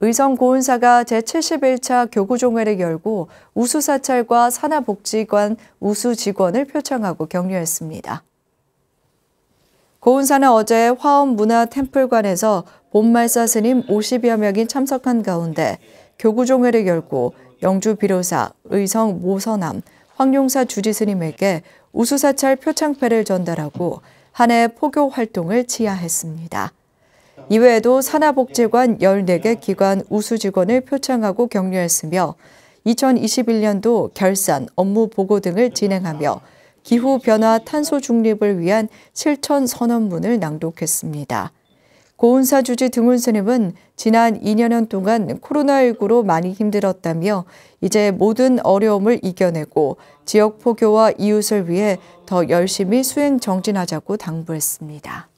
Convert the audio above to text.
의성 고은사가 제71차 교구종회를 열고 우수사찰과 산하복지관 우수직원을 표창하고 격려했습니다. 고은사는 어제 화엄문화템플관에서 본말사 스님 50여 명이 참석한 가운데 교구종회를 열고 영주 비로사, 의성 모서남, 황룡사 주지스님에게 우수사찰 표창패를 전달하고 한 해 포교 활동을 지하했습니다. 이외에도 산하복지관 14개 기관 우수 직원을 표창하고 격려했으며 2021년도 결산, 업무 보고 등을 진행하며 기후변화 탄소 중립을 위한 실천 선언문을 낭독했습니다. 고은사 주지 등훈 스님은 지난 2년 동안 코로나19로 많이 힘들었다며 이제 모든 어려움을 이겨내고 지역 포교와 이웃을 위해 더 열심히 수행 정진하자고 당부했습니다.